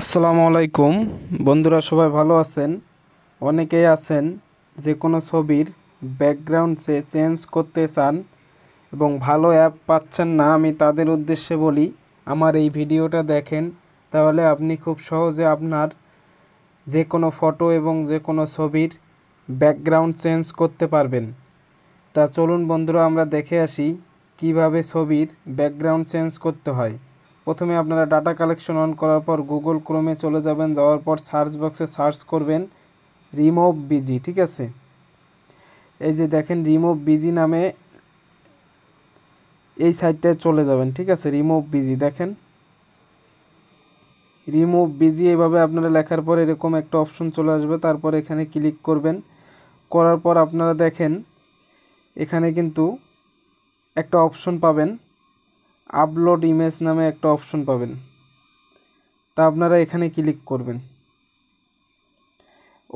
আসসালামু আলাইকুম বন্ধুরা সবাই ভালো আছেন অনেকেই আছেন যে কোনো ছবির ব্যাকগ্রাউন্ড সে চেঞ্জ করতে চান এবং ভালো অ্যাপ পাচ্ছেন না আমি তাদের উদ্দেশ্যে বলি আমার এই ভিডিওটা দেখেন তাহলে আপনি খুব সহজে আপনার যে কোনো ফটো এবং যে কোনো ছবির ব্যাকগ্রাউন্ড চেঞ্জ করতে পারবেন তা চলুন বন্ধুরা আমরা দেখে আসি কিভাবে ছবির ব্যাকগ্রাউন্ড চেঞ্জ করতে হয় প্রথমে আপনারা ডাটা কালেকশন অন করার পর গুগল ক্রোমে চলে যাবেন যাওয়ার পর সার্চ বক্সে সার্চ করবেন রিমোভ বিজি ঠিক আছে এই যে দেখেন রিমোভ বিজি নামে এই সাইডটায় চলে যাবেন ঠিক আছে রিমোভ বিজি দেখেন রিমুভ বিজি এইভাবে আপনারা লেখার পর এরকম একটা অপশন চলে আসবে তারপর এখানে ক্লিক করবেন করার পর আপনারা দেখেন এখানে কিন্তু একটা অপশন পাবেন আপলোড ইমেজ নামে একটা অপশন পাবেন তা আপনারা এখানে ক্লিক করবেন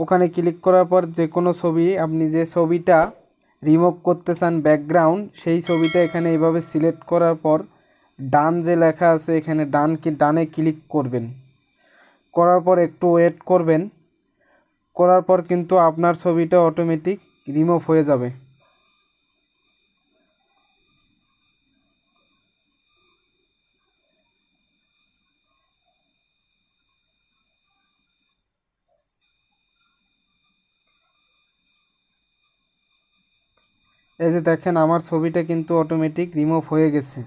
ওখানে ক্লিক করার পর যে কোনো ছবি আপনি যে ছবিটা রিমুভ করতে চান ব্যাকগ্রাউন্ড সেই ছবিটা এখানে এইভাবে সিলেক্ট করার পর ডান যে লেখা আছে এখানে ডান কি ডানে ক্লিক করবেন করার পর একটু ওয়েট করবেন করার পর কিন্তু আপনার ছবিটা অটোমেটিক রিমুভ হয়ে যাবে এই যে দেখেন আমার ছবিটা কিন্তু অটোমেটিক রিমুভ হয়ে গেছে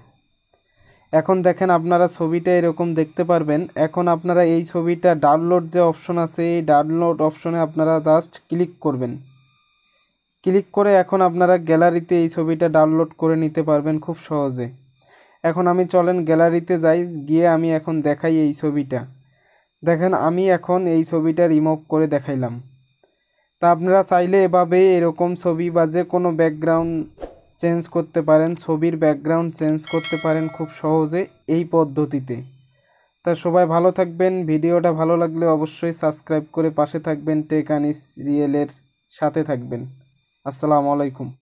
এখন দেখেন আপনারা ছবিটা এরকম দেখতে পারবেন এখন আপনারা এই ছবিটা ডাউনলোড যে অপশন আছে এই ডাউনলোড অপশনে আপনারা জাস্ট ক্লিক করবেন ক্লিক করে এখন আপনারা গ্যালারিতে এই ছবিটা ডাউনলোড করে নিতে পারবেন খুব সহজে এখন আমি চলেন গ্যালারিতে যাই গিয়ে আমি এখন দেখাই এই ছবিটা দেখেন আমি এখন এই ছবিটা রিমুভ করে দেখাইলাম তা আপনারা চাইলে এভাবে এরকম ছবি বা যে কোনো ব্যাকগ্রাউন্ড চেঞ্জ করতে পারেন ছবির ব্যাকগ্রাউন্ড চেঞ্জ করতে পারেন খুব সহজে এই পদ্ধতিতে তা সবাই ভালো থাকবেন ভিডিওটা ভালো লাগলে অবশ্যই সাবস্ক্রাইব করে পাশে থাকবেন টেক রিয়েলের সাথে থাকবেন আসসালামু আলাইকুম